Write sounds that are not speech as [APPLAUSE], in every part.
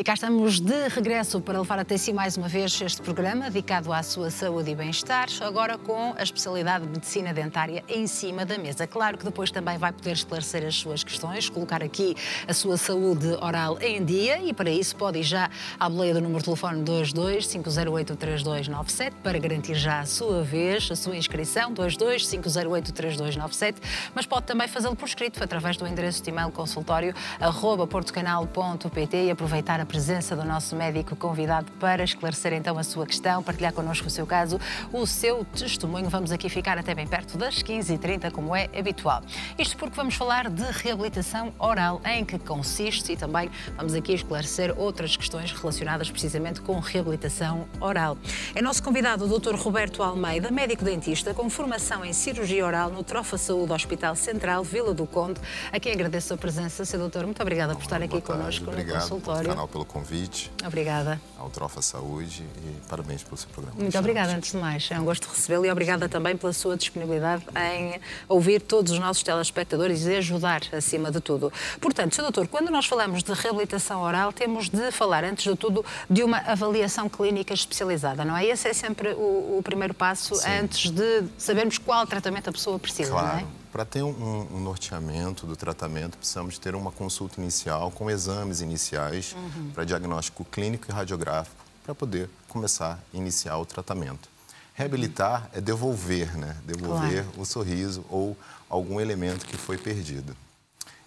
E cá estamos de regresso para levar até si mais uma vez este programa dedicado à sua saúde e bem-estar, agora com a especialidade de medicina dentária em cima da mesa. Claro que depois também vai poder esclarecer as suas questões, colocar aqui a sua saúde oral em dia e para isso pode ir já à boleia do número de telefone 225083297 para garantir já a sua vez, a sua inscrição 225083297, mas pode também fazê-lo por escrito através do endereço de e-mail consultório arroba portocanal.pt e aproveitar a presença do nosso médico convidado para esclarecer então a sua questão, partilhar connosco o seu caso, o seu testemunho. Vamos aqui ficar até bem perto das 15h30, como é habitual. Isto porque vamos falar de reabilitação oral, em que consiste e também vamos aqui esclarecer outras questões relacionadas precisamente com reabilitação oral. É nosso convidado o Dr. Roberto Almeida, médico dentista com formação em cirurgia oral no Trofa Saúde Hospital Central Vila do Conde. A quem agradeço a presença, Sr. Doutor. Muito obrigada por estar aqui connosco no consultório pelo convite. Obrigada. Ao Trofa Saúde e parabéns pelo seu programa. Muito obrigada, antes de mais. É um gosto recebê-lo e obrigada também pela sua disponibilidade em ouvir todos os nossos telespectadores e ajudar, acima de tudo. Portanto, Sr. Doutor, quando nós falamos de reabilitação oral, temos de falar, antes de tudo, de uma avaliação clínica especializada, não é? Esse é sempre o, o primeiro passo Sim. antes de sabermos qual tratamento a pessoa precisa, claro. não é? Para ter um, um, norteamento do tratamento, precisamos ter uma consulta inicial com exames iniciais uhum. para diagnóstico clínico e radiográfico para poder começar a iniciar o tratamento. Reabilitar uhum. é devolver, né? Devolver claro. o sorriso ou algum elemento que foi perdido.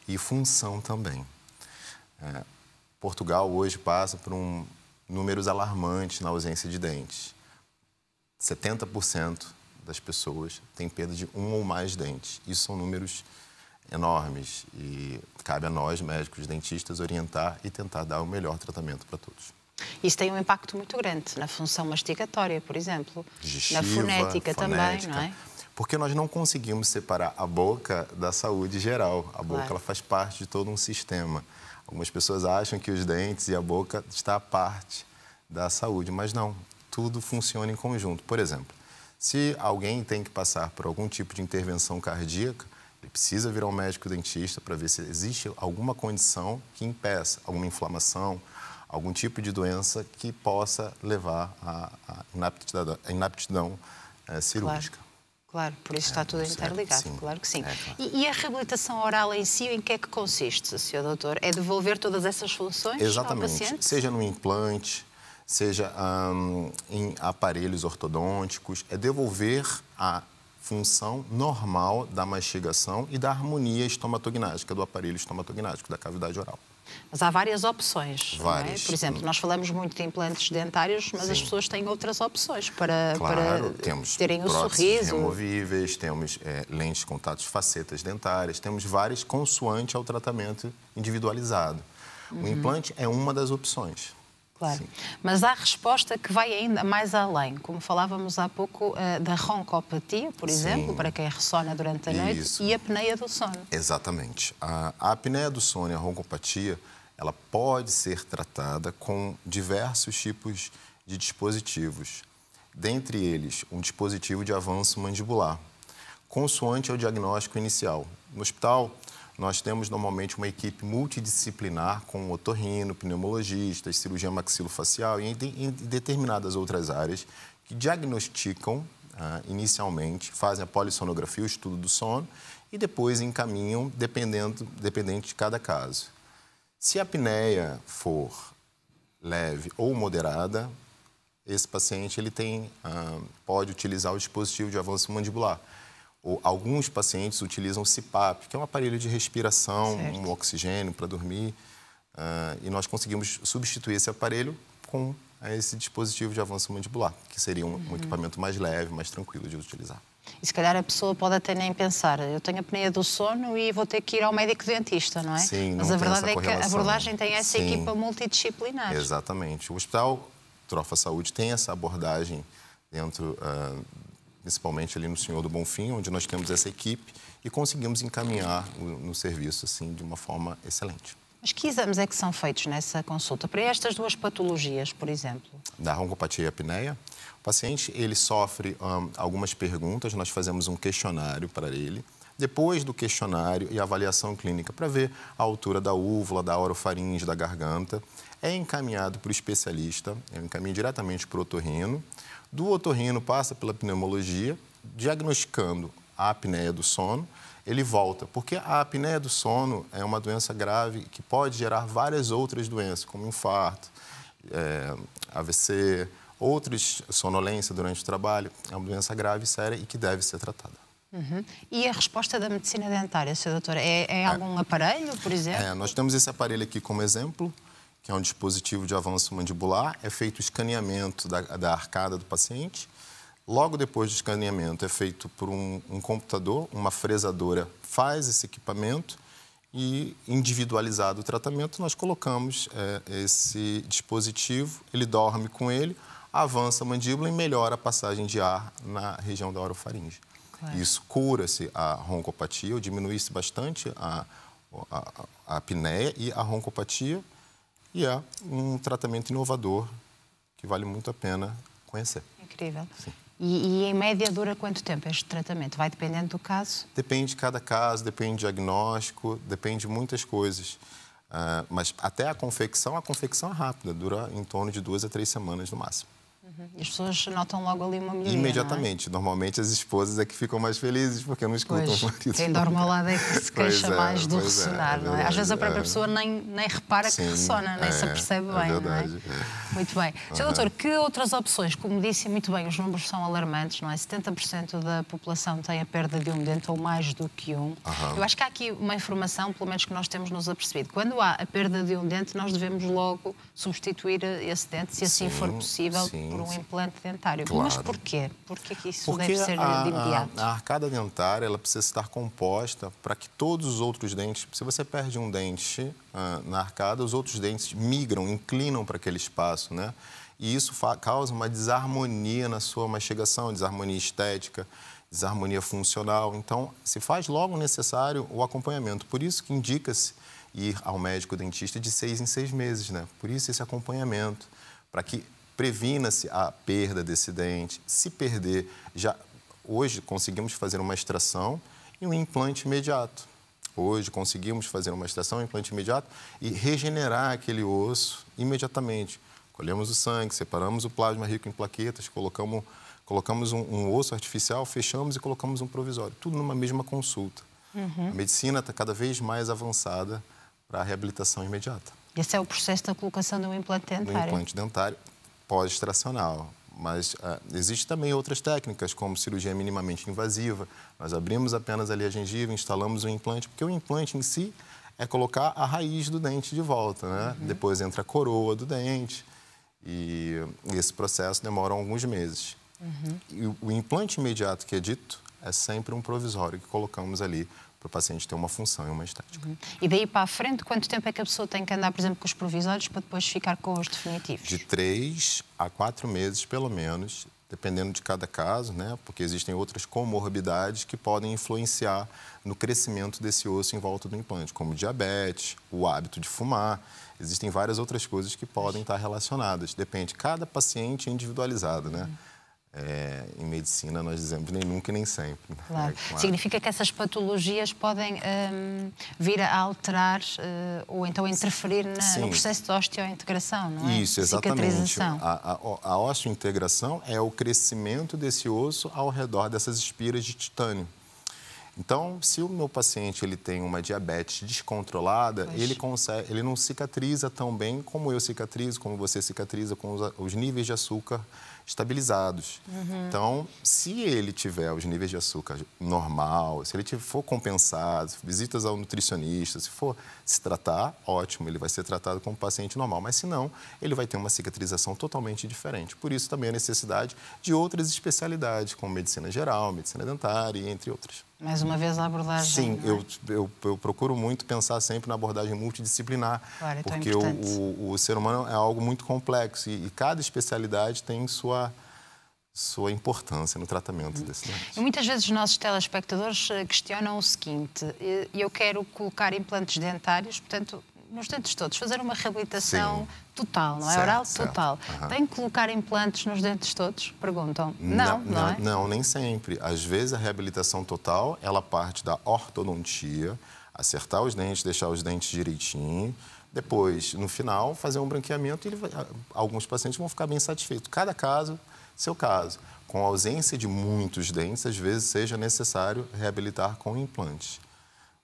E função também. É, Portugal hoje passa por um, números alarmantes na ausência de dentes. 70% das pessoas tem perda de um ou mais dentes. Isso são números enormes e cabe a nós, médicos, dentistas, orientar e tentar dar o melhor tratamento para todos. Isso tem um impacto muito grande na função mastigatória, por exemplo, Digestiva, na fonética, fonética, também, não é? Porque nós não conseguimos separar a boca da saúde geral. A claro. boca ela faz parte de todo um sistema. Algumas pessoas acham que os dentes e a boca está a parte da saúde, mas não. Tudo funciona em conjunto. Por exemplo, se alguém tem que passar por algum tipo de intervenção cardíaca, ele precisa virar um médico dentista para ver se existe alguma condição que impeça, alguma inflamação, algum tipo de doença que possa levar à, inaptidão, inaptidão é, cirúrgica. Claro. Claro, por isso é, está é, tudo interligado, claro que sim. É, claro. E, e, a reabilitação oral em si, em que é que consiste, Sr. Doutor? É devolver todas essas funções Exatamente. ao paciente? Seja no implante, seja em aparelhos ortodônticos, é devolver a função normal da mastigação e da harmonia estomatognática, do aparelho estomatognático, da cavidade oral. Mas há várias opções. É? Várias. É? Por exemplo, nós falamos muito de implantes dentários, mas Sim. as pessoas têm outras opções para, claro, para temos terem o sorriso. removíveis, temos é, lentes de contatos, facetas dentárias, temos várias consoante ao tratamento individualizado. Uhum. O implante é uma das opções claro. Sim. Mas há resposta que vai ainda mais além, como falávamos há pouco uh, da roncopatia, por Sim. exemplo, para quem ressona durante a noite, e a apneia do sono. Exatamente. A, a apneia do sono e a roncopatia, ela pode ser tratada com diversos tipos de dispositivos. Dentre eles, um dispositivo de avanço mandibular, consoante ao diagnóstico inicial. No hospital, nós temos normalmente uma equipe multidisciplinar com otorrino, pneumologistas, cirurgia maxilofacial e em determinadas outras áreas que diagnosticam ah, inicialmente, fazem a polissonografia, o estudo do sono, e depois encaminham, dependendo, dependente de cada caso. Se a apneia for leve ou moderada, esse paciente ele tem, ah, pode utilizar o dispositivo de avanço mandibular alguns pacientes utilizam o CPAP, que é um aparelho de respiração, certo. um oxigênio para dormir, uh, e nós conseguimos substituir esse aparelho com ah, esse dispositivo de avanço mandibular, que seria um, uhum. um equipamento mais leve, mais tranquilo de utilizar. E se calhar a pessoa pode até nem pensar, eu tenho a apneia do sono e vou ter que ir ao médico dentista, não é? Sim, não Mas a verdade é que a abordagem tem essa Sim, equipa multidisciplinar. Exatamente. O Hospital Trofa Saúde tem essa abordagem dentro uh, principalmente ali no Senhor do Bonfim, onde nós temos essa equipe e conseguimos encaminhar o, no serviço assim de uma forma excelente. Mas que exames é que são feitos nessa consulta para estas duas patologias, por exemplo? Da roncopatia e apneia, o paciente ele sofre hum, algumas perguntas, nós fazemos um questionário para ele depois do questionário e avaliação clínica para ver a altura da úvula, da orofaringe, da garganta, é encaminhado para o especialista, é encaminhado diretamente para o otorrino. Do otorrino passa pela pneumologia, diagnosticando a apneia do sono, ele volta, porque a apneia do sono é uma doença grave que pode gerar várias outras doenças, como infarto, é, eh, AVC, outras sonolência durante o trabalho, é uma doença grave, séria e que deve ser tratada. Uhum. E a resposta da medicina dentária, Sr. Doutor, é, é algum é. aparelho, por é, exemplo? É, nós temos esse aparelho aqui como exemplo, que é um dispositivo de avanço mandibular. É feito o escaneamento da, da arcada do paciente. Logo depois do escaneamento, é feito por um, um computador, uma fresadora faz esse equipamento e individualizado o tratamento, nós colocamos é, esse dispositivo, ele dorme com ele, avança a mandíbula e melhora a passagem de ar na região da orofaringe. Claro. Isso cura-se a roncopatia, ou diminui-se bastante a, a, a apneia e a roncopatia. E é um tratamento inovador que vale muito a pena conhecer. Incrível. Sim. E, e, em média dura quanto tempo este tratamento? Vai dependendo do caso? Depende de cada caso, depende do diagnóstico, depende de muitas coisas. Uh, mas até a confecção, a confecção é rápida, dura em torno de duas a três semanas no máximo. Uhum. As pessoas notam logo ali uma melhoria. É? Imediatamente. É? Normalmente as esposas é que ficam mais felizes porque não escutam pois, o marido. Quem dorme ao lado é que se [LAUGHS] queixa é, mais do é, ressonar, é, não é? Às vezes a própria pessoa nem, nem repara Sim, que ressona, nem se é, apercebe bem, verdade. não é? Muito bem. Sr. [LAUGHS] Doutor, que outras opções? Como disse muito bem, os números são alarmantes, não é? 70% da população tem a perda de um dente ou mais do que um. Eu acho que há aqui uma informação, pelo menos que nós temos nos apercebido. Quando há a perda de um dente, nós devemos logo substituir eh, esse dente, se assim sim, for possível, sim. por um implante dentário. Claro. Mas porquê? Por que isso Porque deve ser a, de imediato? A, a arcada dentária ela precisa estar composta para que todos os outros dentes, se você perde um dente uh, na arcada, os outros dentes migram, inclinam para aquele espaço, né? E isso causa uma desarmonia na sua mastigação, desarmonia estética, desarmonia funcional. Então, se faz logo necessário o acompanhamento. Por isso que indica-se ir ao médico dentista de seis em seis meses, né? Por isso esse acompanhamento, para que previna-se a perda desse dente. Se perder, já hoje conseguimos fazer uma extração e um implante imediato. Hoje conseguimos fazer uma extração, um implante imediato e regenerar aquele osso imediatamente. Colhemos o sangue, separamos o plasma rico em plaquetas, colocamos, colocamos um, um osso artificial, fechamos e colocamos um provisório. Tudo numa mesma consulta. Uhum. A medicina está cada vez mais avançada para a reabilitação imediata. Esse é o processo da colocação do implante dentário. Do implante dentário, pós-extracional. Mas ah, existem também outras técnicas, como cirurgia minimamente invasiva. Nós abrimos apenas ali a gengiva, instalamos o implante, porque o implante em si é colocar a raiz do dente de volta, né? Uhum. Depois entra a coroa do dente e esse processo demora alguns meses. Uhum. E o implante imediato que é dito é sempre um provisório que colocamos ali para o paciente ter uma função e uma estética. Uhum. E daí para a frente, quanto tempo é que a pessoa tem que andar, por exemplo, com os provisórios para depois ficar com os definitivos? De três a quatro meses, pelo menos, dependendo de cada caso, né? Porque existem outras comorbidades que podem influenciar no crescimento desse osso em volta do implante, como diabetes, o hábito de fumar. Existem várias outras coisas que podem estar relacionadas. Depende, cada paciente é individualizado, né? Uhum. É, em medicina nós dizemos nem nunca nem sempre. Né? Claro. É, claro. Significa que essas patologias podem um, vir a alterar uh, ou então interferir na, no processo de osteointegração, não é? Isso, exatamente. A, a, a osteointegração é o crescimento desse osso ao redor dessas espiras de titânio. Então, se o meu paciente ele tem uma diabetes descontrolada, ele, consegue, ele não cicatriza tão bem como eu cicatrizo, como você cicatriza, com os, os níveis de açúcar estabilizados. Uhum. Então, se ele tiver os níveis de açúcar normal, se ele for compensado, visitas ao nutricionista, se for se tratar, ótimo, ele vai ser tratado como um paciente normal, mas se não, ele vai ter uma cicatrização totalmente diferente. Por isso também a necessidade de outras especialidades, como medicina geral, medicina dentária, entre outras. Mais uma vez a abordagem. Sim, é? eu, eu, eu, procuro muito pensar sempre na abordagem multidisciplinar, claro, porque é o, o, o, ser humano é algo muito complexo e, e cada especialidade tem sua sua importância no tratamento uhum. desse doente. E muitas vezes os nossos telespectadores eh, questionam o seguinte: eh, eu quero colocar implantes dentários, portanto, nos dentes todos, fazer uma reabilitação Sim. total, não é? Certo, Oral certo. total. Uhum. Tem que colocar implantes nos dentes todos? Perguntam. Não, não, não, não, é? não, nem sempre. Às vezes a reabilitação total, ela parte da ortodontia, acertar os dentes, deixar os dentes direitinho, depois, no final, fazer um branqueamento e vai... alguns pacientes vão ficar bem satisfeitos. Cada caso, seu caso. Com ausência de muitos dentes, às vezes seja necessário reabilitar com implantes.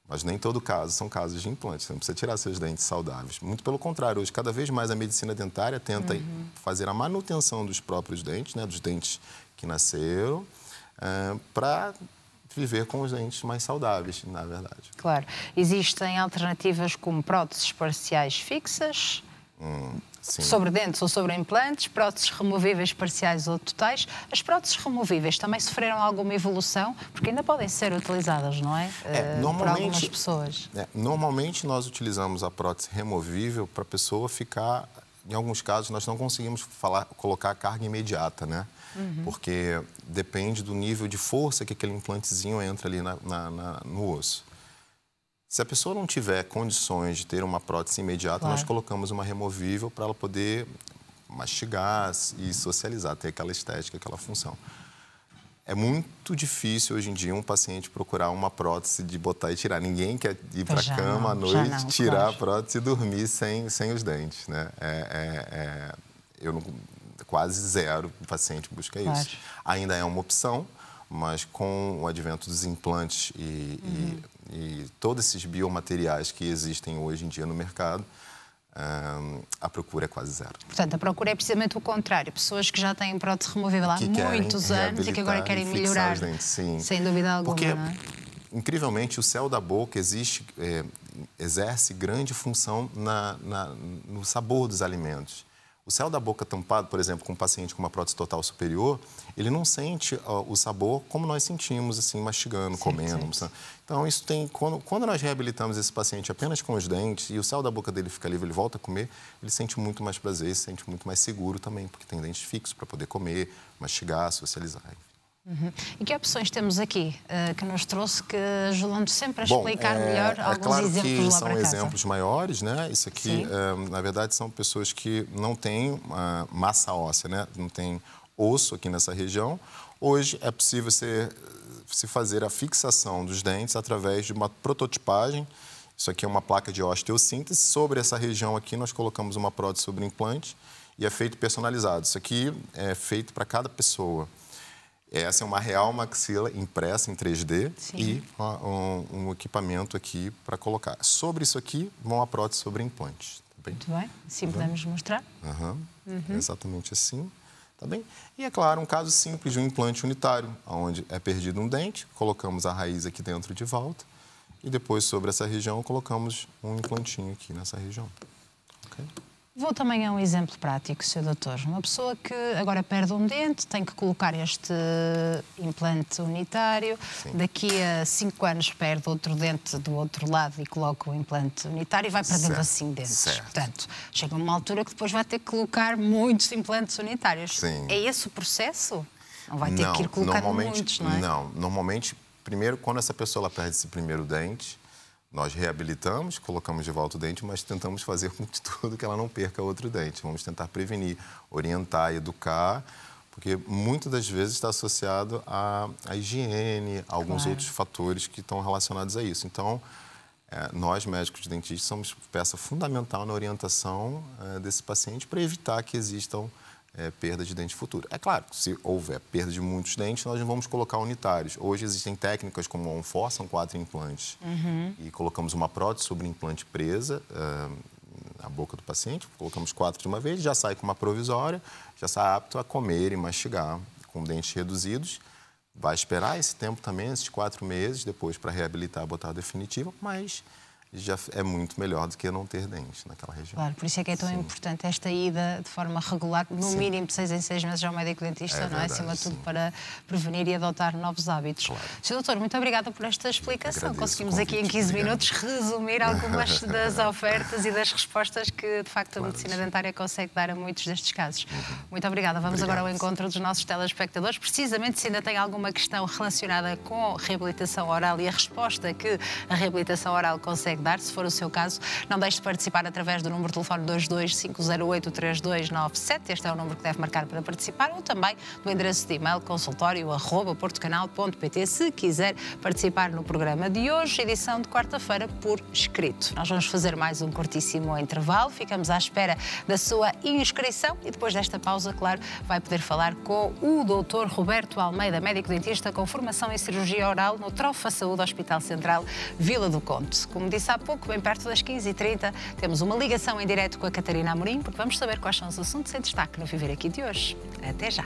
Mas nem todo caso são casos de implante. Você não precisa tirar seus dentes saudáveis. Muito pelo contrário, hoje cada vez mais a medicina dentária tenta uhum. fazer a manutenção dos próprios dentes, né, dos dentes que nasceram, uh, eh, para viver com os dentes mais saudáveis, na verdade. Claro. Existem alternativas como próteses parciais fixas, hum. Sim. sobre dentes ou sobre implantes, próteses removíveis parciais ou totais. As próteses removíveis também sofreram alguma evolução, porque ainda podem ser utilizadas, não é? é eh, normalmente, por algumas pessoas. É, normalmente nós utilizamos a prótese removível para a pessoa ficar. Em alguns casos, nós não conseguimos falar, colocar a carga imediata, né? Uhum. Porque depende do nível de força que aquele implantezinho entra ali na, na, na, no osso. Se a pessoa não tiver condições de ter uma prótese imediata, claro. nós colocamos uma removível para ela poder mastigar e socializar, ter aquela estética, aquela função. É muito difícil hoje em dia um paciente procurar uma prótese de botar e tirar. Ninguém quer ir para a cama não, à noite, não, tirar claro. a prótese e dormir sem, sem os dentes. Né? É, é, é, eu não, quase zero o paciente busca claro. isso. Ainda é uma opção, mas com o advento dos implantes e, uhum. e e todos esses biomateriais que existem hoje em dia no mercado, a procura é quase zero. Portanto, a procura é precisamente o contrário. Pessoas que já têm prótese removível há que muitos anos e que agora querem melhorar. Dentes, sim. Sem dúvida alguma. Porque, é? incrivelmente, o céu da boca existe, é, exerce grande função na, na, no sabor dos alimentos. O céu da boca tampado, por exemplo, com um paciente com uma prótese total superior, ele não sente uh, o sabor como nós sentimos, assim, mastigando, sim, comendo. Sim. Então, isso tem. Quando, quando nós reabilitamos esse paciente apenas com os dentes e o céu da boca dele fica livre, ele volta a comer, ele sente muito mais prazer, se sente muito mais seguro também, porque tem dentes fixos para poder comer, mastigar, socializar. Uhum. E que opções temos aqui uh, que nos trouxe que ajudando sempre a Bom, explicar é, melhor é alguns claro exemplos que são exemplos maiores, né? Isso aqui, uh, na verdade, são pessoas que não têm uh, massa óssea, né? Não tem osso aqui nessa região. Hoje é possível ser, se fazer a fixação dos dentes através de uma prototipagem. Isso aqui é uma placa de osteossíntese. Sobre essa região aqui, nós colocamos uma prótese sobre implante e é feito personalizado. Isso aqui é feito para cada pessoa. Essa é uma real maxila impressa em 3D Sim. e um, um, equipamento aqui para colocar. Sobre isso aqui, vão a prótese sobre implantes. Tá bem? Muito bem, Sim tá podemos bem? mostrar. Uhum. Uhum. É exatamente assim. Tá bem? E é claro, um caso simples de um implante unitário, onde é perdido um dente, colocamos a raiz aqui dentro de volta e depois sobre essa região colocamos um implantinho aqui nessa região. Okay? Vou também a um exemplo prático, Sr. Doutor. Uma pessoa que agora perde um dente, tem que colocar este implante unitário, Sim. daqui a cinco anos perde outro dente do outro lado e coloca o implante unitário e vai perdendo certo. assim dentes. Certo. Portanto, chega uma altura que depois vai ter que colocar muitos implantes unitários. Sim. É esse o processo? Não vai ter não, que ir colocando muitos, não é? Não, normalmente, primeiro, quando essa pessoa perde esse primeiro dente, nós reabilitamos, colocamos de volta o dente, mas tentamos fazer com [LAUGHS] tudo que ela não perca outro dente. Vamos tentar prevenir, orientar, educar, porque muitas das vezes está associado à, à higiene, a alguns claro. outros fatores que estão relacionados a isso. Então, é, nós, médicos dentistas, somos peça fundamental na orientação é, desse paciente para evitar que existam é, perda de dente futura. É claro, se houver perda de muitos dentes, nós não vamos colocar unitários. Hoje existem técnicas como a ONFOR, são quatro implantes, uhum. e colocamos uma prótese sobre implante presa uh, na boca do paciente, colocamos quatro de uma vez, já sai com uma provisória, já sai apto a comer e mastigar com dentes reduzidos. Vai esperar esse tempo também, esses quatro meses depois para reabilitar a definitiva, mas já é muito melhor do que não ter dentes naquela região. Claro, por isso é que é tão sim. importante esta ida de forma regular, no sim. mínimo de seis em seis meses ao médico dentista, é não é? verdade, Acima de tudo para prevenir e adotar novos hábitos. Claro. Sr. Doutor, muito obrigada por esta explicação. Agradeço Conseguimos aqui em 15 obrigado. minutos resumir algumas [LAUGHS] das ofertas e das respostas que, de facto, a medicina sim. dentária consegue dar a muitos destes casos. Uhum. Muito obrigada. Vamos obrigado. agora ao encontro dos nossos telespectadores. Precisamente, se ainda tem alguma questão relacionada com reabilitação oral e a resposta que a reabilitação oral consegue consegue dar. Se for o seu caso, não deixe de participar através do número de telefone 225083297. Este é o número que deve marcar para participar, ou também do endereço de e-mail consultório.portocanal.pt se quiser participar no programa de hoje, edição de quarta-feira por escrito. Nós vamos fazer mais um curtíssimo intervalo, ficamos à espera da sua inscrição e depois desta pausa, claro, vai poder falar com o doutor Roberto Almeida, médico dentista com formação em cirurgia oral no Trofa Saúde Hospital Central Vila do Conte. Como disse há pouco, bem perto das 15h30. Temos uma ligação em direto com a Catarina Amorim, porque vamos saber quais são os assuntos em destaque no Viver Aqui de hoje. Até já!